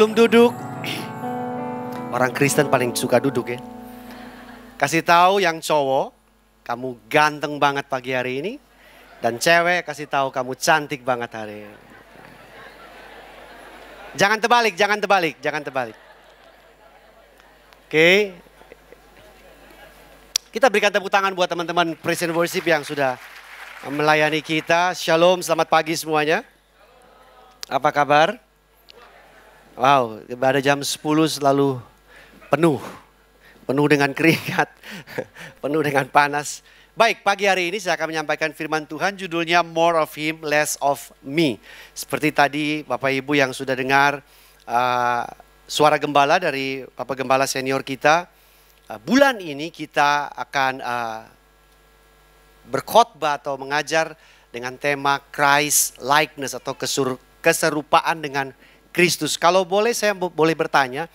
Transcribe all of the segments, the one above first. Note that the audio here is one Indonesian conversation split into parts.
belum duduk, orang Kristen paling suka duduk ya. Kasih tahu yang cowok, kamu ganteng banget pagi hari ini. Dan cewek kasih tahu kamu cantik banget hari ini. Jangan terbalik, jangan terbalik, jangan terbalik. Oke. Kita berikan tepuk tangan buat teman-teman Present Worship yang sudah melayani kita. Shalom, selamat pagi semuanya. Apa kabar? Wow, pada jam 10 selalu penuh. Penuh dengan keringat, penuh dengan panas. Baik, pagi hari ini saya akan menyampaikan firman Tuhan judulnya More of Him, Less of Me. Seperti tadi Bapak Ibu yang sudah dengar uh, suara gembala dari Bapak Gembala senior kita. Uh, bulan ini kita akan uh, berkhotbah atau mengajar dengan tema Christ likeness atau keserupaan dengan Kristus. Kalau boleh saya boleh bertanya,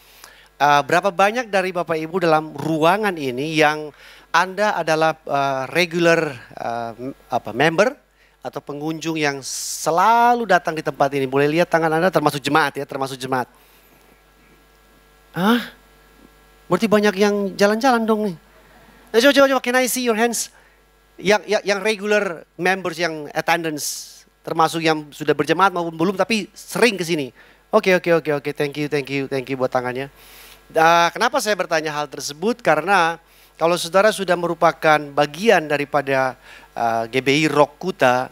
eh, berapa banyak dari Bapak Ibu dalam ruangan ini yang Anda adalah eh, regular eh, apa member atau pengunjung yang selalu datang di tempat ini? Boleh lihat tangan Anda termasuk jemaat ya, termasuk jemaat. Hah? Berarti banyak yang jalan-jalan dong nih. Nah, coba coba coba can I see your hands? Yang yang, yang regular members yang attendance termasuk yang sudah berjemaat maupun belum tapi sering ke sini. Oke, okay, oke, okay, oke, okay, oke. Thank you, thank you, thank you buat tangannya. Uh, kenapa saya bertanya hal tersebut? Karena kalau saudara sudah merupakan bagian daripada uh, ah, GBI Rock Kuta,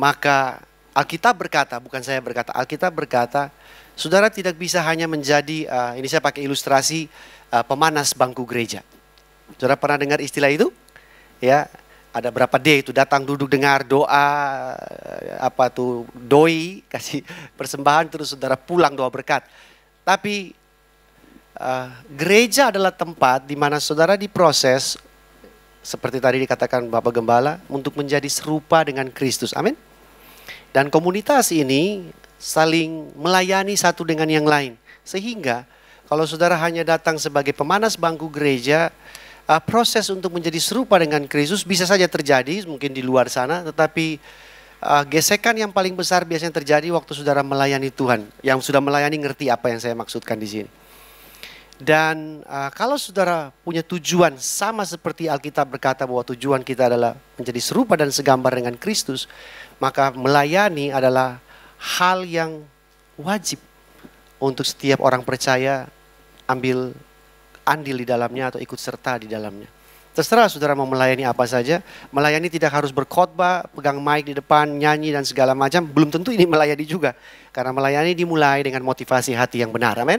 maka Alkitab berkata, bukan saya berkata, Alkitab berkata, saudara tidak bisa hanya menjadi, uh, ini saya pakai ilustrasi uh, pemanas bangku gereja. Saudara pernah dengar istilah itu? Ya, ada berapa D itu datang duduk dengar doa apa tuh doi kasih persembahan terus saudara pulang doa berkat. Tapi uh, gereja adalah tempat di mana saudara diproses seperti tadi dikatakan Bapak Gembala untuk menjadi serupa dengan Kristus. Amin. Dan komunitas ini saling melayani satu dengan yang lain sehingga kalau saudara hanya datang sebagai pemanas bangku gereja uh, proses untuk menjadi serupa dengan Kristus bisa saja terjadi mungkin di luar sana, tetapi uh, gesekan yang paling besar biasanya terjadi waktu saudara melayani Tuhan. Yang sudah melayani ngerti apa yang saya maksudkan di sini. Dan uh, kalau saudara punya tujuan sama seperti Alkitab berkata bahwa tujuan kita adalah menjadi serupa dan segambar dengan Kristus, maka melayani adalah hal yang wajib untuk setiap orang percaya ambil andil di dalamnya atau ikut serta di dalamnya. Terserah saudara mau melayani apa saja. Melayani tidak harus berkhotbah, pegang mic di depan, nyanyi dan segala macam. Belum tentu ini melayani juga. Karena melayani dimulai dengan motivasi hati yang benar. Amin.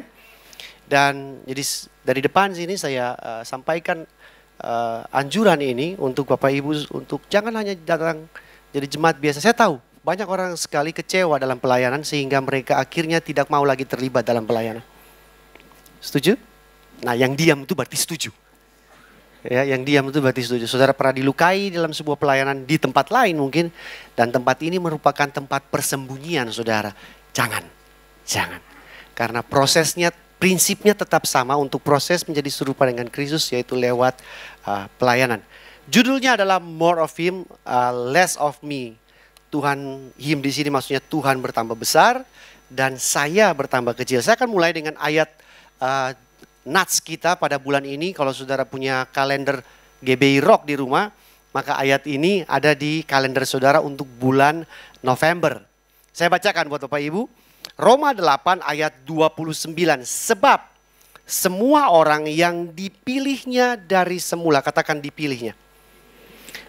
Dan jadi dari depan sini saya uh, sampaikan uh, anjuran ini untuk Bapak Ibu untuk jangan hanya datang jadi jemaat biasa. Saya tahu banyak orang sekali kecewa dalam pelayanan sehingga mereka akhirnya tidak mau lagi terlibat dalam pelayanan. Setuju? Nah yang diam itu berarti setuju. Ya, yang diam itu berarti setuju. Saudara pernah dilukai dalam sebuah pelayanan di tempat lain mungkin. Dan tempat ini merupakan tempat persembunyian saudara. Jangan, jangan. Karena prosesnya, prinsipnya tetap sama untuk proses menjadi serupa dengan Kristus yaitu lewat uh, pelayanan. Judulnya adalah More of Him, uh, Less of Me. Tuhan Him di sini maksudnya Tuhan bertambah besar dan saya bertambah kecil. Saya akan mulai dengan ayat uh, Nats kita pada bulan ini, kalau saudara punya kalender GBI Rock di rumah, maka ayat ini ada di kalender saudara untuk bulan November. Saya bacakan buat Bapak Ibu. Roma 8 ayat 29. Sebab semua orang yang dipilihnya dari semula, katakan dipilihnya.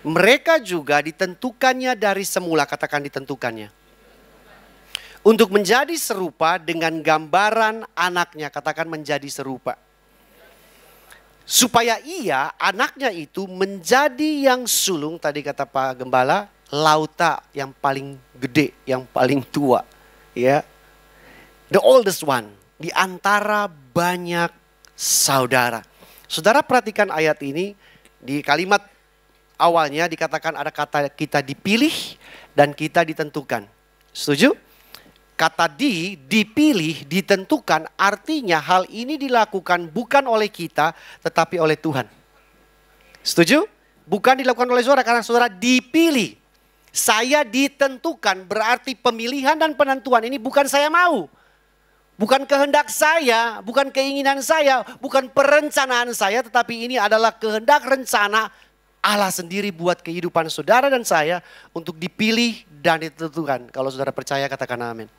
Mereka juga ditentukannya dari semula, katakan ditentukannya untuk menjadi serupa dengan gambaran anaknya. Katakan menjadi serupa. Supaya ia, anaknya itu menjadi yang sulung, tadi kata Pak Gembala, lauta yang paling gede, yang paling tua. ya The oldest one, di antara banyak saudara. Saudara perhatikan ayat ini di kalimat awalnya dikatakan ada kata kita dipilih dan kita ditentukan. Setuju? Kata di, dipilih, ditentukan artinya hal ini dilakukan bukan oleh kita tetapi oleh Tuhan. Setuju? Bukan dilakukan oleh saudara karena saudara dipilih. Saya ditentukan berarti pemilihan dan penentuan ini bukan saya mau. Bukan kehendak saya, bukan keinginan saya, bukan perencanaan saya tetapi ini adalah kehendak rencana Allah sendiri buat kehidupan saudara dan saya untuk dipilih dan ditentukan. Kalau saudara percaya katakan amin.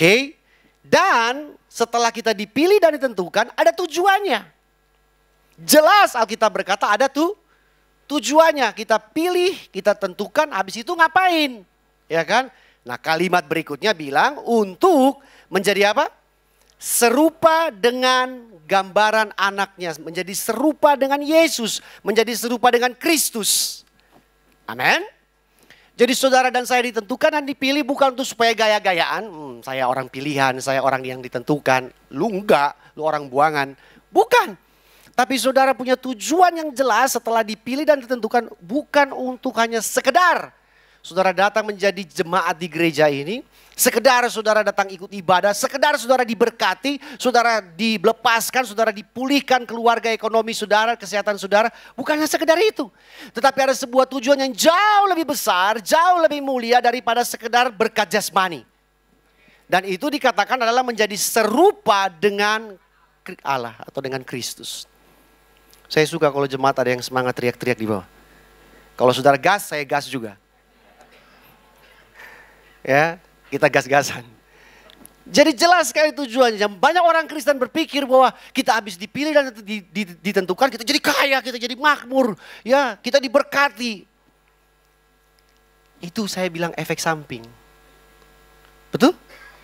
Oke, Dan setelah kita dipilih dan ditentukan ada tujuannya. Jelas Alkitab berkata ada tuh tujuannya. Kita pilih, kita tentukan, habis itu ngapain? Ya kan? Nah kalimat berikutnya bilang untuk menjadi apa? serupa dengan gambaran anaknya, menjadi serupa dengan Yesus, menjadi serupa dengan Kristus. Amin. Jadi saudara dan saya ditentukan dan dipilih bukan untuk supaya gaya-gayaan. Hmm, saya orang pilihan, saya orang yang ditentukan. Lu enggak, lu orang buangan. Bukan. Tapi saudara punya tujuan yang jelas setelah dipilih dan ditentukan bukan untuk hanya sekedar saudara datang menjadi jemaat di gereja ini, sekedar saudara datang ikut ibadah, sekedar saudara diberkati, saudara dilepaskan, saudara dipulihkan keluarga ekonomi saudara, kesehatan saudara, bukannya sekedar itu. Tetapi ada sebuah tujuan yang jauh lebih besar, jauh lebih mulia daripada sekedar berkat jasmani. Dan itu dikatakan adalah menjadi serupa dengan Allah atau dengan Kristus. Saya suka kalau jemaat ada yang semangat teriak-teriak di bawah. Kalau saudara gas, saya gas juga ya kita gas-gasan. Jadi jelas sekali tujuannya. Banyak orang Kristen berpikir bahwa kita habis dipilih dan ditentukan, kita jadi kaya, kita jadi makmur, ya kita diberkati. Itu saya bilang efek samping. Betul?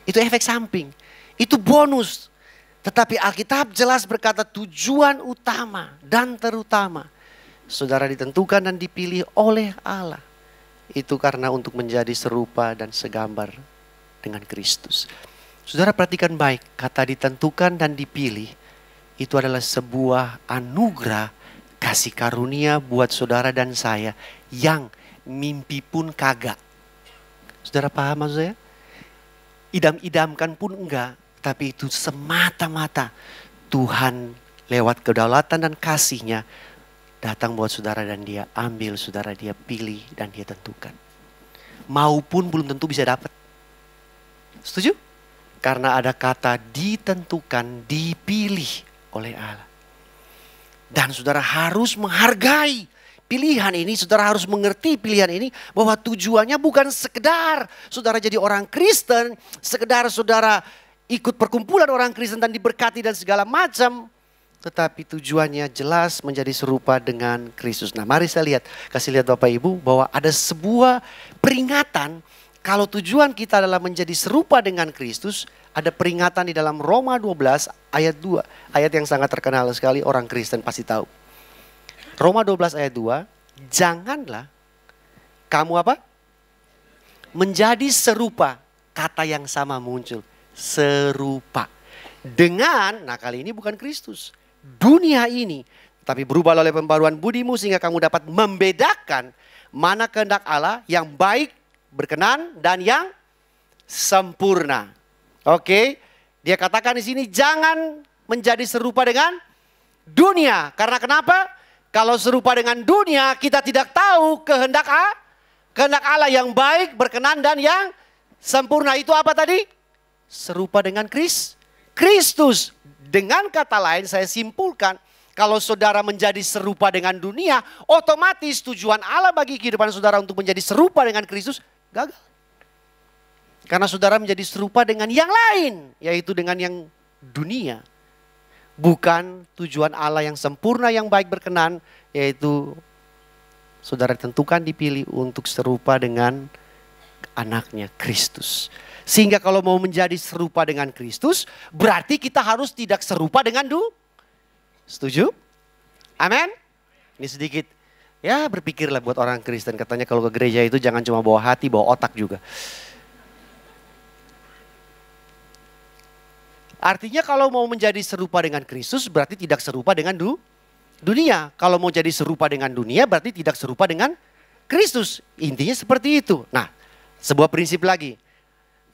Itu efek samping. Itu bonus. Tetapi Alkitab jelas berkata tujuan utama dan terutama. Saudara ditentukan dan dipilih oleh Allah itu karena untuk menjadi serupa dan segambar dengan Kristus. Saudara perhatikan baik, kata ditentukan dan dipilih itu adalah sebuah anugerah kasih karunia buat saudara dan saya yang mimpi pun kagak. Saudara paham maksudnya? Idam-idamkan pun enggak, tapi itu semata-mata Tuhan lewat kedaulatan dan kasihnya datang buat saudara dan dia ambil, saudara dia pilih dan dia tentukan. Maupun belum tentu bisa dapat. Setuju? Karena ada kata ditentukan, dipilih oleh Allah. Dan saudara harus menghargai pilihan ini, saudara harus mengerti pilihan ini bahwa tujuannya bukan sekedar saudara jadi orang Kristen, sekedar saudara ikut perkumpulan orang Kristen dan diberkati dan segala macam, tetapi tujuannya jelas menjadi serupa dengan Kristus. Nah, mari saya lihat, kasih lihat Bapak Ibu bahwa ada sebuah peringatan kalau tujuan kita adalah menjadi serupa dengan Kristus, ada peringatan di dalam Roma 12 ayat 2, ayat yang sangat terkenal sekali orang Kristen pasti tahu. Roma 12 ayat 2, janganlah kamu apa? Menjadi serupa, kata yang sama muncul, serupa. Dengan, nah kali ini bukan Kristus, dunia ini. Tapi berubah oleh pembaruan budimu sehingga kamu dapat membedakan mana kehendak Allah yang baik, berkenan, dan yang sempurna. Oke, dia katakan di sini jangan menjadi serupa dengan dunia. Karena kenapa? Kalau serupa dengan dunia kita tidak tahu kehendak Allah kehendak Allah yang baik, berkenan dan yang sempurna. Itu apa tadi? Serupa dengan Kristus. Kristus dengan kata lain saya simpulkan kalau saudara menjadi serupa dengan dunia, otomatis tujuan Allah bagi kehidupan saudara untuk menjadi serupa dengan Kristus gagal. Karena saudara menjadi serupa dengan yang lain, yaitu dengan yang dunia. Bukan tujuan Allah yang sempurna yang baik berkenan, yaitu saudara tentukan dipilih untuk serupa dengan anaknya Kristus. Sehingga kalau mau menjadi serupa dengan Kristus, berarti kita harus tidak serupa dengan du. Setuju? Amin? Ini sedikit. Ya berpikirlah buat orang Kristen. Katanya kalau ke gereja itu jangan cuma bawa hati, bawa otak juga. Artinya kalau mau menjadi serupa dengan Kristus berarti tidak serupa dengan du dunia. Kalau mau jadi serupa dengan dunia berarti tidak serupa dengan Kristus. Intinya seperti itu. Nah sebuah prinsip lagi.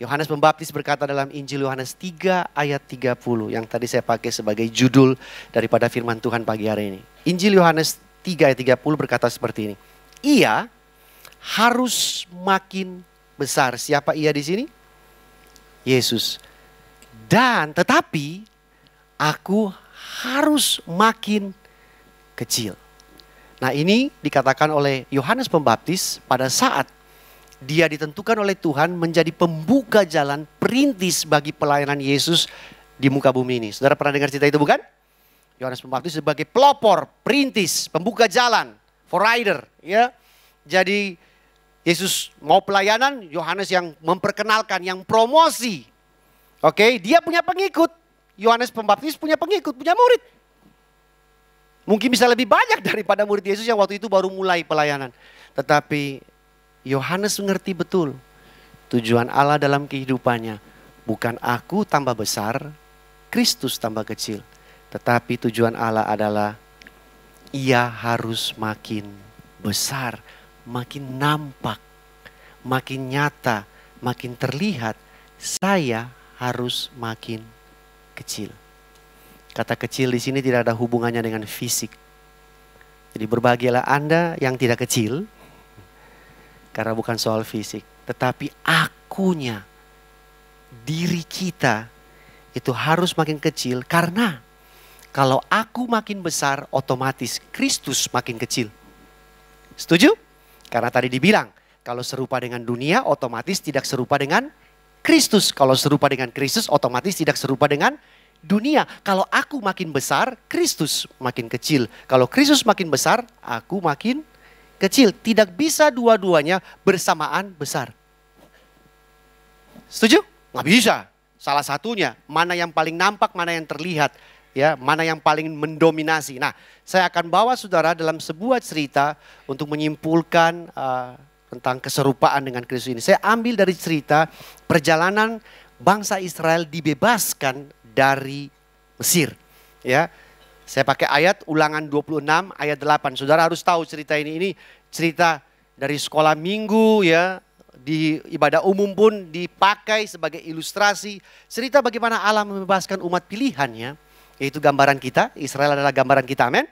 Yohanes Pembaptis berkata dalam Injil Yohanes 3 ayat 30 yang tadi saya pakai sebagai judul daripada firman Tuhan pagi hari ini. Injil Yohanes 3 ayat 30 berkata seperti ini. Ia harus makin besar. Siapa ia di sini? Yesus. Dan tetapi aku harus makin kecil. Nah ini dikatakan oleh Yohanes Pembaptis pada saat dia ditentukan oleh Tuhan menjadi pembuka jalan perintis bagi pelayanan Yesus di muka bumi ini. Saudara pernah dengar cerita itu bukan? Yohanes Pembaptis sebagai pelopor, perintis, pembuka jalan, rider, ya. Jadi Yesus mau pelayanan, Yohanes yang memperkenalkan, yang promosi. Oke, dia punya pengikut. Yohanes Pembaptis punya pengikut, punya murid. Mungkin bisa lebih banyak daripada murid Yesus yang waktu itu baru mulai pelayanan. Tetapi Yohanes mengerti betul tujuan Allah dalam kehidupannya. Bukan aku tambah besar, Kristus tambah kecil. Tetapi tujuan Allah adalah ia harus makin besar, makin nampak, makin nyata, makin terlihat. Saya harus makin kecil. Kata kecil di sini tidak ada hubungannya dengan fisik. Jadi berbahagialah Anda yang tidak kecil, karena bukan soal fisik, tetapi akunya, diri kita itu harus makin kecil karena kalau aku makin besar otomatis Kristus makin kecil. Setuju? Karena tadi dibilang kalau serupa dengan dunia otomatis tidak serupa dengan Kristus. Kalau serupa dengan Kristus otomatis tidak serupa dengan dunia. Kalau aku makin besar, Kristus makin kecil. Kalau Kristus makin besar, aku makin kecil. Tidak bisa dua-duanya bersamaan besar. Setuju? Nggak bisa. Salah satunya, mana yang paling nampak, mana yang terlihat. ya Mana yang paling mendominasi. Nah, saya akan bawa saudara dalam sebuah cerita untuk menyimpulkan uh, tentang keserupaan dengan Kristus ini. Saya ambil dari cerita perjalanan bangsa Israel dibebaskan dari Mesir. Ya, saya pakai ayat ulangan 26 ayat 8. Saudara harus tahu cerita ini. Ini cerita dari sekolah minggu ya. Di ibadah umum pun dipakai sebagai ilustrasi. Cerita bagaimana Allah membebaskan umat pilihannya. Yaitu gambaran kita. Israel adalah gambaran kita. men?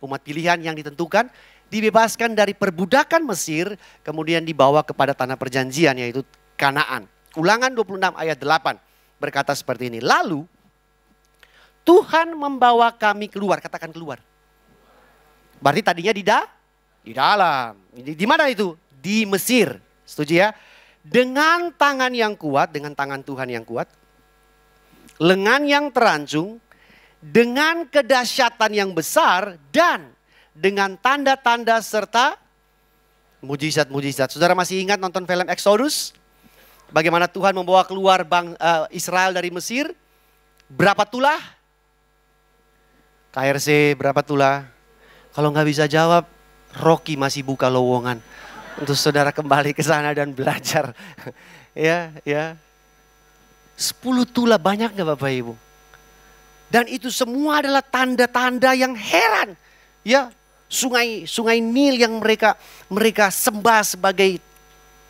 Umat pilihan yang ditentukan dibebaskan dari perbudakan Mesir, kemudian dibawa kepada tanah perjanjian yaitu Kanaan. Ulangan 26 ayat 8 berkata seperti ini. Lalu Tuhan membawa kami keluar, katakan keluar. Berarti tadinya di da, di dalam. Di, di mana itu? Di Mesir. Setuju ya? Dengan tangan yang kuat, dengan tangan Tuhan yang kuat, lengan yang terancung, dengan kedahsyatan yang besar dan dengan tanda-tanda serta mujizat-mujizat. Saudara masih ingat nonton film Exodus? Bagaimana Tuhan membawa keluar bang, uh, Israel dari Mesir? Berapa tulah? KRC berapa tula, Kalau nggak bisa jawab, Rocky masih buka lowongan untuk saudara kembali ke sana dan belajar. ya, ya. Sepuluh tula banyak nggak Bapak Ibu? Dan itu semua adalah tanda-tanda yang heran. Ya, sungai sungai Nil yang mereka mereka sembah sebagai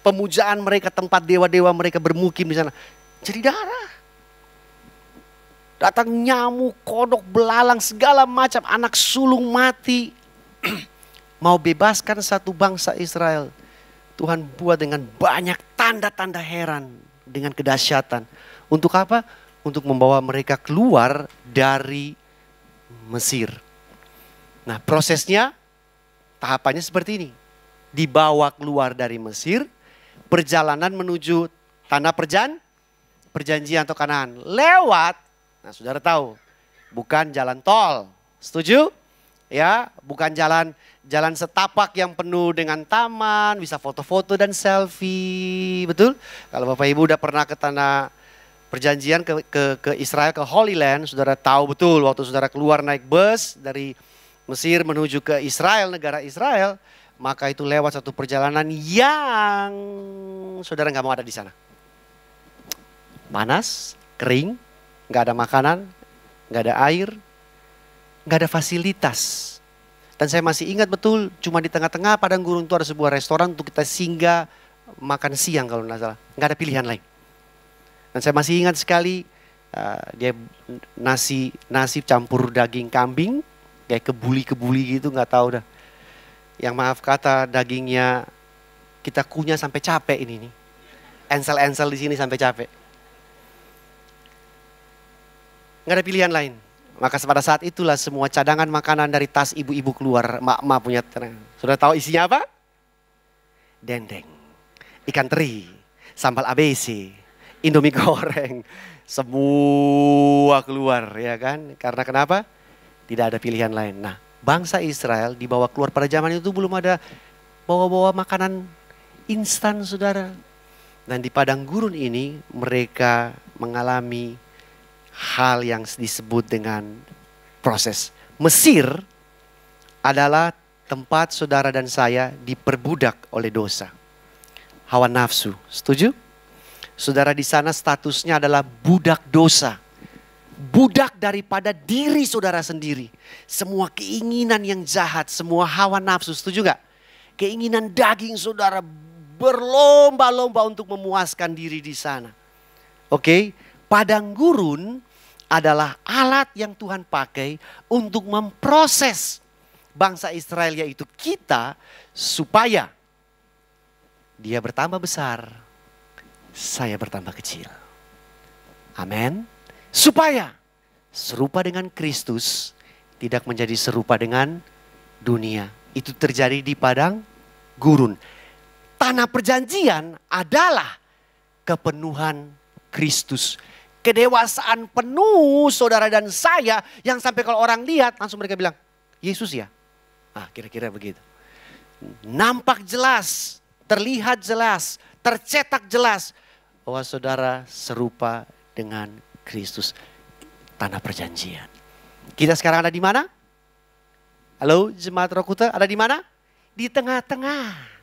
pemujaan mereka, tempat dewa-dewa mereka bermukim di sana. Jadi darah datang nyamuk, kodok, belalang, segala macam anak sulung mati. Mau bebaskan satu bangsa Israel. Tuhan buat dengan banyak tanda-tanda heran dengan kedahsyatan. Untuk apa? Untuk membawa mereka keluar dari Mesir. Nah, prosesnya tahapannya seperti ini. Dibawa keluar dari Mesir, perjalanan menuju tanah perjan, perjanjian atau kanan Lewat Nah, saudara tahu, bukan jalan tol. Setuju? Ya, bukan jalan jalan setapak yang penuh dengan taman, bisa foto-foto dan selfie, betul? Kalau Bapak Ibu udah pernah ke tanah perjanjian ke, ke ke Israel ke Holy Land, saudara tahu betul waktu saudara keluar naik bus dari Mesir menuju ke Israel, negara Israel, maka itu lewat satu perjalanan yang saudara nggak mau ada di sana. Panas, kering, nggak ada makanan, nggak ada air, nggak ada fasilitas. Dan saya masih ingat betul, cuma di tengah-tengah padang gurun itu ada sebuah restoran untuk kita singgah makan siang kalau nggak salah. Nggak ada pilihan lain. Dan saya masih ingat sekali uh, dia nasi nasi campur daging kambing kayak kebuli-kebuli gitu nggak tahu dah. Yang maaf kata dagingnya kita kunyah sampai capek ini nih. Ensel-ensel di sini sampai capek nggak ada pilihan lain. Maka pada saat itulah semua cadangan makanan dari tas ibu-ibu keluar. Mak-mak punya tenang. Sudah tahu isinya apa? Dendeng, ikan teri, sambal ABC, indomie goreng. Semua keluar ya kan. Karena kenapa? Tidak ada pilihan lain. Nah bangsa Israel dibawa keluar pada zaman itu belum ada bawa-bawa makanan instan saudara. Dan di padang gurun ini mereka mengalami hal yang disebut dengan proses. Mesir adalah tempat saudara dan saya diperbudak oleh dosa. Hawa nafsu, setuju? Saudara di sana statusnya adalah budak dosa. Budak daripada diri saudara sendiri. Semua keinginan yang jahat, semua hawa nafsu, setuju gak? Keinginan daging saudara berlomba-lomba untuk memuaskan diri di sana. Oke, okay? padang gurun adalah alat yang Tuhan pakai untuk memproses bangsa Israel yaitu kita supaya dia bertambah besar, saya bertambah kecil. Amin. Supaya serupa dengan Kristus tidak menjadi serupa dengan dunia. Itu terjadi di padang gurun. Tanah perjanjian adalah kepenuhan Kristus kedewasaan penuh saudara dan saya yang sampai kalau orang lihat langsung mereka bilang, Yesus ya? Ah kira-kira begitu. Nampak jelas, terlihat jelas, tercetak jelas bahwa saudara serupa dengan Kristus tanah perjanjian. Kita sekarang ada di mana? Halo jemaat Rokuta, ada di mana? Di tengah-tengah.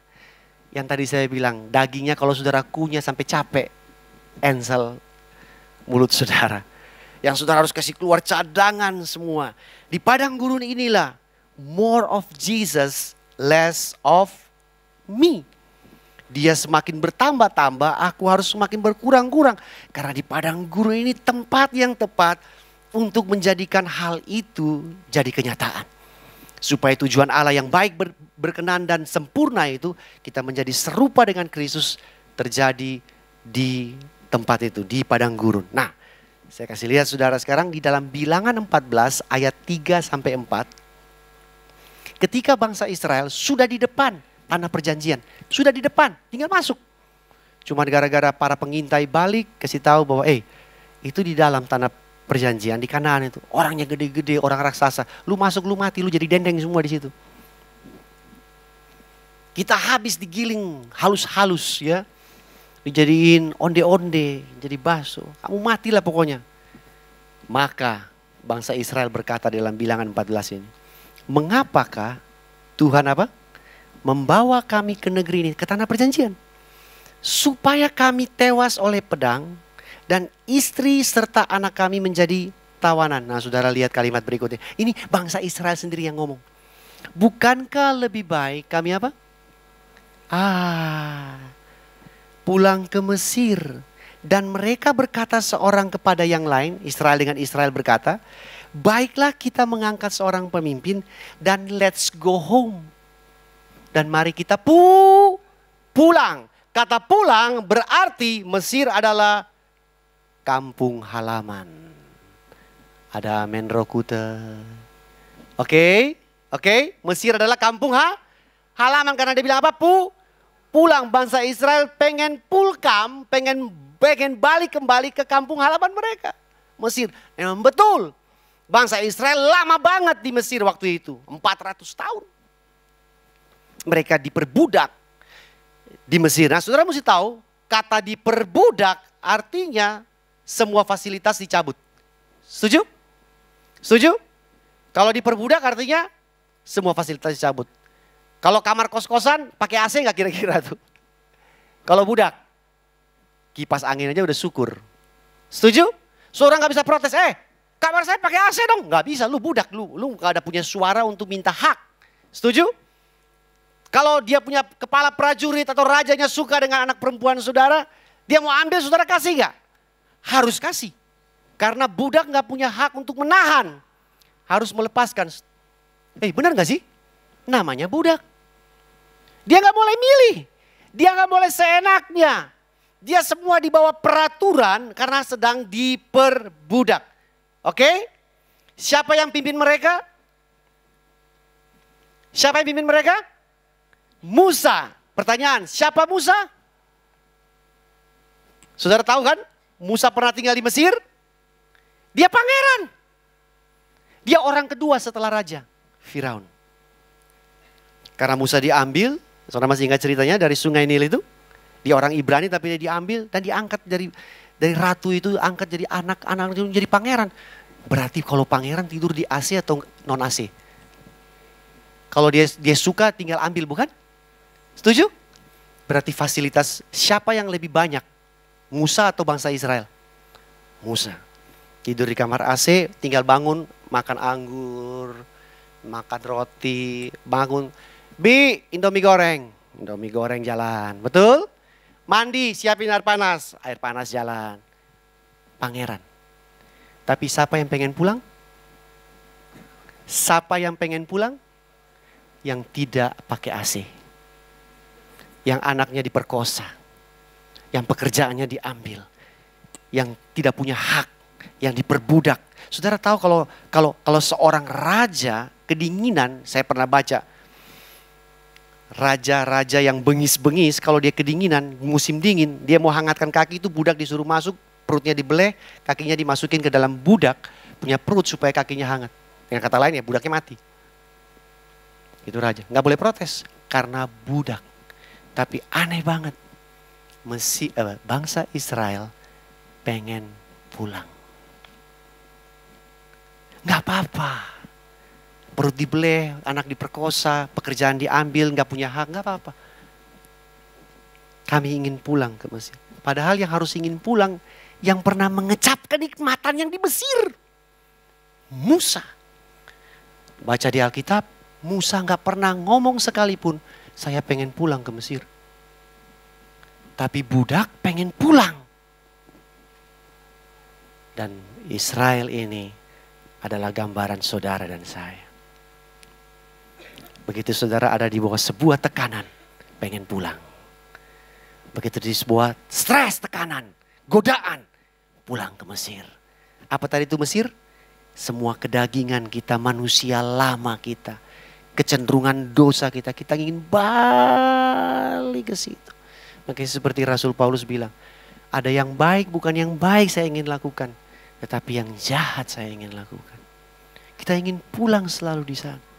Yang tadi saya bilang, dagingnya kalau saudara kunyah sampai capek, Ansel mulut saudara. Yang saudara harus kasih keluar cadangan semua. Di padang gurun inilah, more of Jesus, less of me. Dia semakin bertambah-tambah, aku harus semakin berkurang-kurang. Karena di padang gurun ini tempat yang tepat untuk menjadikan hal itu jadi kenyataan. Supaya tujuan Allah yang baik ber, berkenan dan sempurna itu kita menjadi serupa dengan Kristus terjadi di tempat itu di padang gurun. Nah, saya kasih lihat saudara sekarang di dalam bilangan 14 ayat 3 sampai 4. Ketika bangsa Israel sudah di depan tanah perjanjian, sudah di depan, tinggal masuk. Cuma gara-gara para pengintai balik kasih tahu bahwa eh itu di dalam tanah perjanjian di kanan itu. Orangnya gede-gede, orang raksasa. Lu masuk lu mati, lu jadi dendeng semua di situ. Kita habis digiling halus-halus ya dijadiin onde-onde, jadi baso Kamu matilah pokoknya. Maka bangsa Israel berkata dalam bilangan 14 ini, mengapakah Tuhan apa? Membawa kami ke negeri ini, ke tanah perjanjian. Supaya kami tewas oleh pedang dan istri serta anak kami menjadi tawanan. Nah saudara lihat kalimat berikutnya. Ini bangsa Israel sendiri yang ngomong. Bukankah lebih baik kami apa? Ah, pulang ke Mesir. Dan mereka berkata seorang kepada yang lain, Israel dengan Israel berkata, baiklah kita mengangkat seorang pemimpin dan let's go home. Dan mari kita pu pulang. Kata pulang berarti Mesir adalah kampung halaman. Ada Menrokute. Oke, okay? oke. Okay? Mesir adalah kampung ha? halaman karena dia bilang apa? Pu pulang bangsa Israel pengen pulkam, pengen pengen balik kembali ke kampung halaman mereka. Mesir. Memang betul. Bangsa Israel lama banget di Mesir waktu itu. 400 tahun. Mereka diperbudak di Mesir. Nah saudara mesti tahu kata diperbudak artinya semua fasilitas dicabut. Setuju? Setuju? Kalau diperbudak artinya semua fasilitas dicabut. Kalau kamar kos-kosan pakai AC nggak kira-kira tuh? Kalau budak, kipas angin aja udah syukur. Setuju? Seorang nggak bisa protes, eh kamar saya pakai AC dong. Nggak bisa, lu budak, lu lu nggak ada punya suara untuk minta hak. Setuju? Kalau dia punya kepala prajurit atau rajanya suka dengan anak perempuan saudara, dia mau ambil saudara kasih nggak? Harus kasih. Karena budak nggak punya hak untuk menahan. Harus melepaskan. Eh benar nggak sih? Namanya budak. Dia nggak boleh milih. Dia nggak boleh seenaknya. Dia semua dibawa peraturan karena sedang diperbudak. Oke? Siapa yang pimpin mereka? Siapa yang pimpin mereka? Musa. Pertanyaan, siapa Musa? Saudara tahu kan? Musa pernah tinggal di Mesir. Dia pangeran. Dia orang kedua setelah raja Firaun. Karena Musa diambil, Saudara masih ingat ceritanya dari sungai Nil itu? di orang Ibrani tapi dia diambil dan diangkat dari dari ratu itu angkat jadi anak anak itu jadi pangeran. Berarti kalau pangeran tidur di AC atau non AC? Kalau dia dia suka tinggal ambil bukan? Setuju? Berarti fasilitas siapa yang lebih banyak? Musa atau bangsa Israel? Musa. Tidur di kamar AC, tinggal bangun, makan anggur, makan roti, bangun B. Indomie goreng. Indomie goreng jalan. Betul? Mandi, siapin air panas. Air panas jalan. Pangeran. Tapi siapa yang pengen pulang? Siapa yang pengen pulang? Yang tidak pakai AC. Yang anaknya diperkosa. Yang pekerjaannya diambil. Yang tidak punya hak. Yang diperbudak. Saudara tahu kalau kalau kalau seorang raja kedinginan, saya pernah baca raja-raja yang bengis-bengis kalau dia kedinginan, musim dingin, dia mau hangatkan kaki itu budak disuruh masuk, perutnya dibeleh, kakinya dimasukin ke dalam budak punya perut supaya kakinya hangat. Dengan kata lain ya budaknya mati. Itu raja. Nggak boleh protes karena budak. Tapi aneh banget. Mesi, eh, bangsa Israel pengen pulang. Nggak apa-apa perut dibelah anak diperkosa, pekerjaan diambil, nggak punya hak, nggak apa-apa. Kami ingin pulang ke Mesir. Padahal yang harus ingin pulang, yang pernah mengecap kenikmatan yang di Mesir. Musa. Baca di Alkitab, Musa nggak pernah ngomong sekalipun, saya pengen pulang ke Mesir. Tapi budak pengen pulang. Dan Israel ini adalah gambaran saudara dan saya. Begitu saudara ada di bawah sebuah tekanan, pengen pulang. Begitu di sebuah stres tekanan, godaan, pulang ke Mesir. Apa tadi itu Mesir? Semua kedagingan kita, manusia lama kita, kecenderungan dosa kita, kita ingin balik ke situ. Makanya seperti Rasul Paulus bilang, ada yang baik bukan yang baik saya ingin lakukan, tetapi yang jahat saya ingin lakukan. Kita ingin pulang selalu di sana.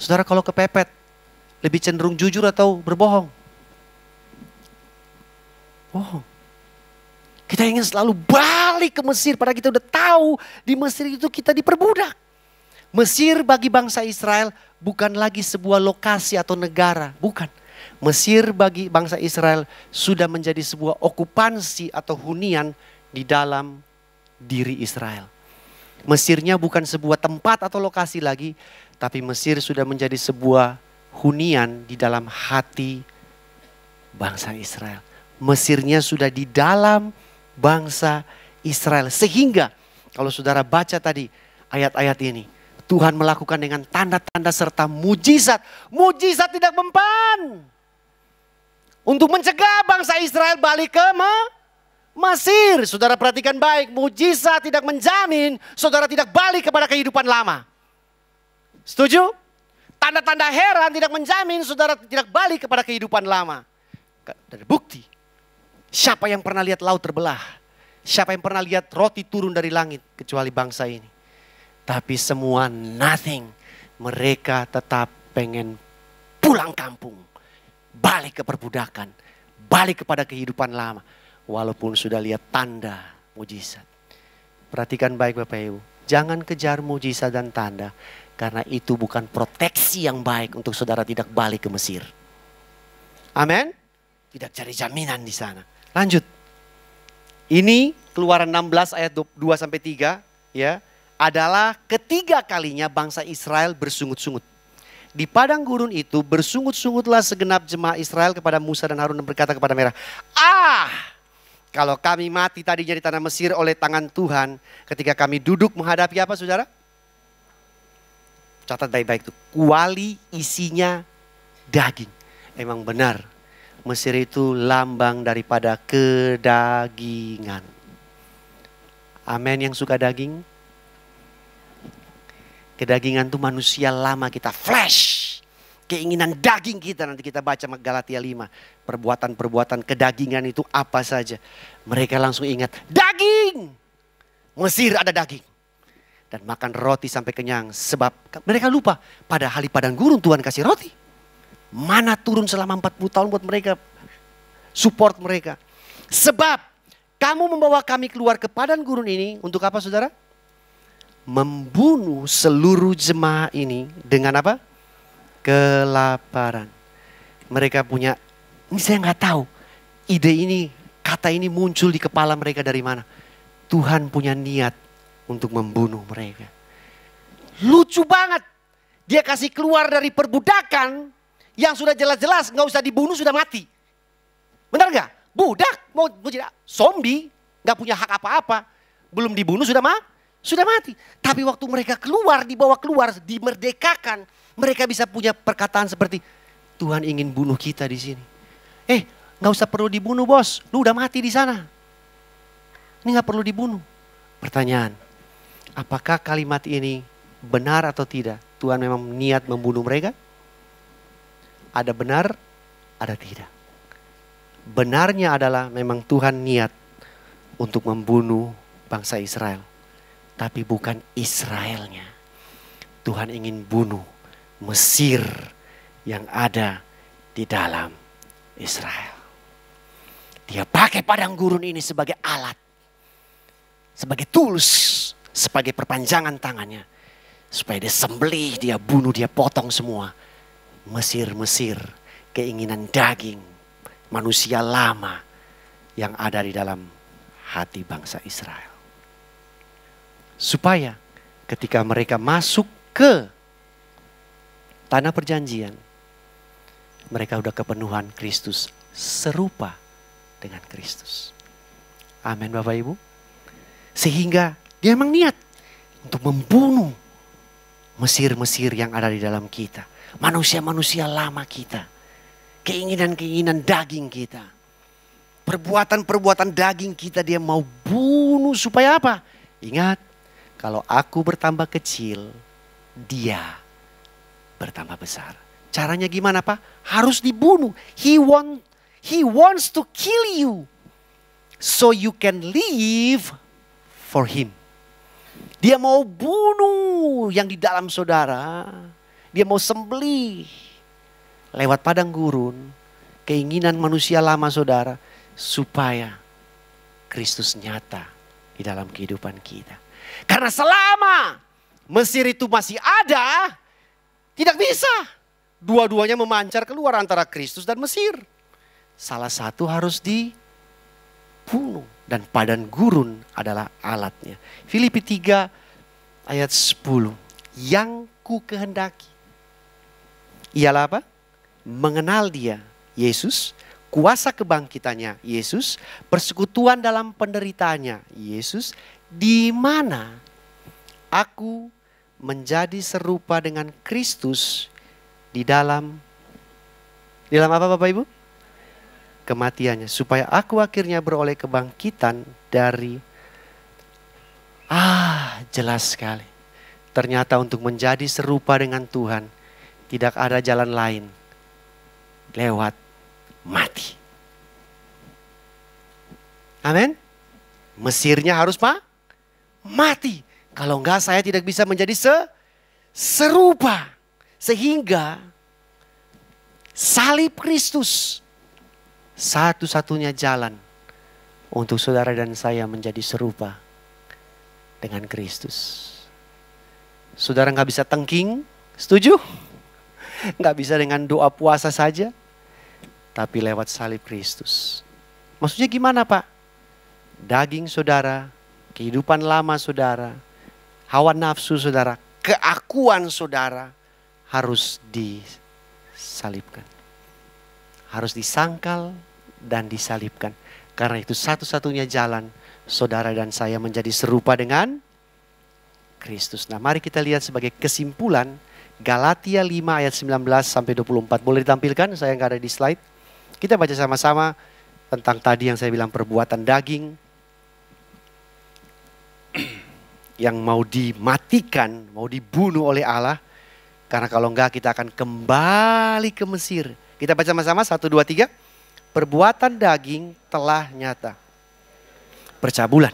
Saudara kalau kepepet, lebih cenderung jujur atau berbohong? Bohong. Kita ingin selalu balik ke Mesir, padahal kita udah tahu di Mesir itu kita diperbudak. Mesir bagi bangsa Israel bukan lagi sebuah lokasi atau negara, bukan. Mesir bagi bangsa Israel sudah menjadi sebuah okupansi atau hunian di dalam diri Israel. Mesirnya bukan sebuah tempat atau lokasi lagi, tapi Mesir sudah menjadi sebuah hunian di dalam hati bangsa Israel. Mesirnya sudah di dalam bangsa Israel. Sehingga kalau saudara baca tadi ayat-ayat ini, Tuhan melakukan dengan tanda-tanda serta mujizat. Mujizat tidak mempan. Untuk mencegah bangsa Israel balik ke Mesir. Saudara perhatikan baik, mujizat tidak menjamin saudara tidak balik kepada kehidupan lama. Setuju? Tanda-tanda heran tidak menjamin saudara tidak balik kepada kehidupan lama. Dari bukti. Siapa yang pernah lihat laut terbelah? Siapa yang pernah lihat roti turun dari langit kecuali bangsa ini? Tapi semua nothing. Mereka tetap pengen pulang kampung. Balik ke perbudakan. Balik kepada kehidupan lama walaupun sudah lihat tanda mujizat. Perhatikan baik Bapak Ibu, jangan kejar mujizat dan tanda karena itu bukan proteksi yang baik untuk saudara tidak balik ke Mesir. Amin. Tidak cari jaminan di sana. Lanjut. Ini Keluaran 16 ayat 2 sampai 3 ya adalah ketiga kalinya bangsa Israel bersungut-sungut. Di padang gurun itu bersungut-sungutlah segenap jemaah Israel kepada Musa dan Harun dan berkata kepada mereka, "Ah, kalau kami mati tadinya di tanah Mesir oleh tangan Tuhan, ketika kami duduk menghadapi apa saudara? Catat baik-baik itu, kuali isinya daging. Emang benar, Mesir itu lambang daripada kedagingan. Amin yang suka daging. Kedagingan itu manusia lama kita flash keinginan daging kita. Nanti kita baca Galatia 5. Perbuatan-perbuatan kedagingan itu apa saja. Mereka langsung ingat, daging! Mesir ada daging. Dan makan roti sampai kenyang. Sebab mereka lupa pada hari padang gurun Tuhan kasih roti. Mana turun selama 40 tahun buat mereka. Support mereka. Sebab kamu membawa kami keluar ke padang gurun ini untuk apa saudara? Membunuh seluruh jemaah ini dengan apa? kelaparan. Mereka punya, ini saya nggak tahu, ide ini, kata ini muncul di kepala mereka dari mana. Tuhan punya niat untuk membunuh mereka. Lucu banget. Dia kasih keluar dari perbudakan yang sudah jelas-jelas nggak usah dibunuh sudah mati. Benar nggak? Budak mau, mau jadi zombie nggak punya hak apa-apa, belum dibunuh sudah mah sudah mati. Tapi waktu mereka keluar dibawa keluar dimerdekakan mereka bisa punya perkataan seperti, Tuhan ingin bunuh kita di sini. Eh, nggak usah perlu dibunuh bos, lu udah mati di sana. Ini nggak perlu dibunuh. Pertanyaan, apakah kalimat ini benar atau tidak? Tuhan memang niat membunuh mereka? Ada benar, ada tidak. Benarnya adalah memang Tuhan niat untuk membunuh bangsa Israel. Tapi bukan Israelnya. Tuhan ingin bunuh Mesir yang ada di dalam Israel. Dia pakai padang gurun ini sebagai alat, sebagai tools, sebagai perpanjangan tangannya. Supaya dia sembelih, dia bunuh, dia potong semua. Mesir-mesir, keinginan daging, manusia lama yang ada di dalam hati bangsa Israel. Supaya ketika mereka masuk ke tanah perjanjian, mereka udah kepenuhan Kristus serupa dengan Kristus. Amin Bapak Ibu. Sehingga dia memang niat untuk membunuh Mesir-Mesir yang ada di dalam kita. Manusia-manusia lama kita. Keinginan-keinginan daging kita. Perbuatan-perbuatan daging kita dia mau bunuh supaya apa? Ingat, kalau aku bertambah kecil, dia bertambah besar. Caranya gimana Pak? Harus dibunuh. He want he wants to kill you so you can live for him. Dia mau bunuh yang di dalam saudara. Dia mau sembelih lewat padang gurun. Keinginan manusia lama saudara supaya Kristus nyata di dalam kehidupan kita. Karena selama Mesir itu masih ada, tidak bisa. Dua-duanya memancar keluar antara Kristus dan Mesir. Salah satu harus dibunuh. Dan padan gurun adalah alatnya. Filipi 3 ayat 10. Yang ku kehendaki. Ialah apa? Mengenal dia, Yesus, kuasa kebangkitannya, Yesus, persekutuan dalam penderitaannya, Yesus, di mana aku menjadi serupa dengan Kristus di dalam di dalam apa Bapak Ibu? Kematiannya supaya aku akhirnya beroleh kebangkitan dari ah jelas sekali. Ternyata untuk menjadi serupa dengan Tuhan tidak ada jalan lain lewat mati. Amin. Mesirnya harus Pak mati. Kalau enggak saya tidak bisa menjadi se serupa. Sehingga salib Kristus satu-satunya jalan untuk saudara dan saya menjadi serupa dengan Kristus. Saudara nggak bisa tengking, setuju? Nggak bisa dengan doa puasa saja, tapi lewat salib Kristus. Maksudnya gimana Pak? Daging saudara, kehidupan lama saudara, hawa nafsu saudara, keakuan saudara harus disalibkan. Harus disangkal dan disalibkan. Karena itu satu-satunya jalan saudara dan saya menjadi serupa dengan Kristus. Nah mari kita lihat sebagai kesimpulan Galatia 5 ayat 19 sampai 24. Boleh ditampilkan saya nggak ada di slide. Kita baca sama-sama tentang tadi yang saya bilang perbuatan daging yang mau dimatikan, mau dibunuh oleh Allah. Karena kalau enggak kita akan kembali ke Mesir. Kita baca sama-sama, satu, dua, tiga. Perbuatan daging telah nyata. Percabulan,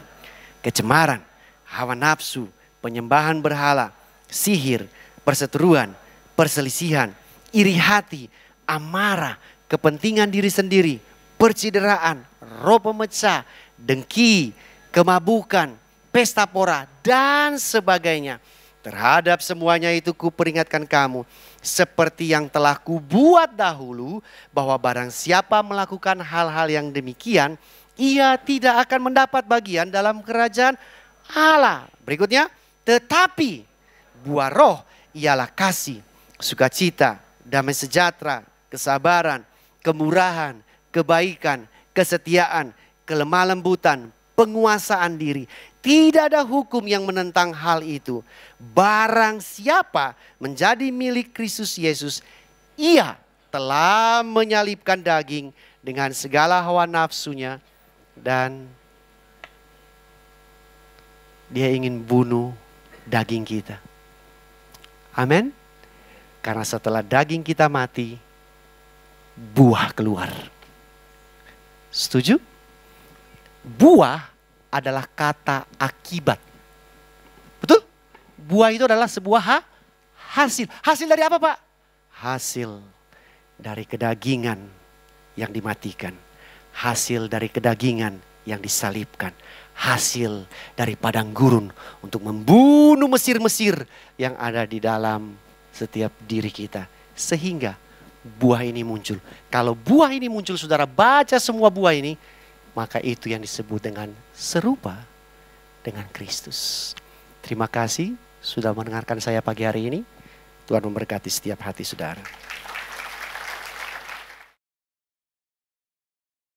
kecemaran, hawa nafsu, penyembahan berhala, sihir, perseteruan, perselisihan, iri hati, amarah, kepentingan diri sendiri, percideraan, roh pemecah, dengki, kemabukan, pesta pora, dan sebagainya. Terhadap semuanya itu kuperingatkan kamu. Seperti yang telah kubuat dahulu bahwa barang siapa melakukan hal-hal yang demikian, ia tidak akan mendapat bagian dalam kerajaan Allah. Berikutnya, tetapi buah roh ialah kasih, sukacita, damai sejahtera, kesabaran, kemurahan, kebaikan, kesetiaan, kelemah lembutan, penguasaan diri. Tidak ada hukum yang menentang hal itu. Barang siapa menjadi milik Kristus Yesus, ia telah menyalipkan daging dengan segala hawa nafsunya dan dia ingin bunuh daging kita. Amin. Karena setelah daging kita mati, buah keluar. Setuju? Buah adalah kata akibat. Betul? Buah itu adalah sebuah ha hasil. Hasil dari apa Pak? Hasil dari kedagingan yang dimatikan. Hasil dari kedagingan yang disalibkan. Hasil dari padang gurun untuk membunuh mesir-mesir yang ada di dalam setiap diri kita. Sehingga buah ini muncul. Kalau buah ini muncul saudara baca semua buah ini maka itu yang disebut dengan serupa dengan Kristus. Terima kasih sudah mendengarkan saya pagi hari ini. Tuhan memberkati setiap hati saudara.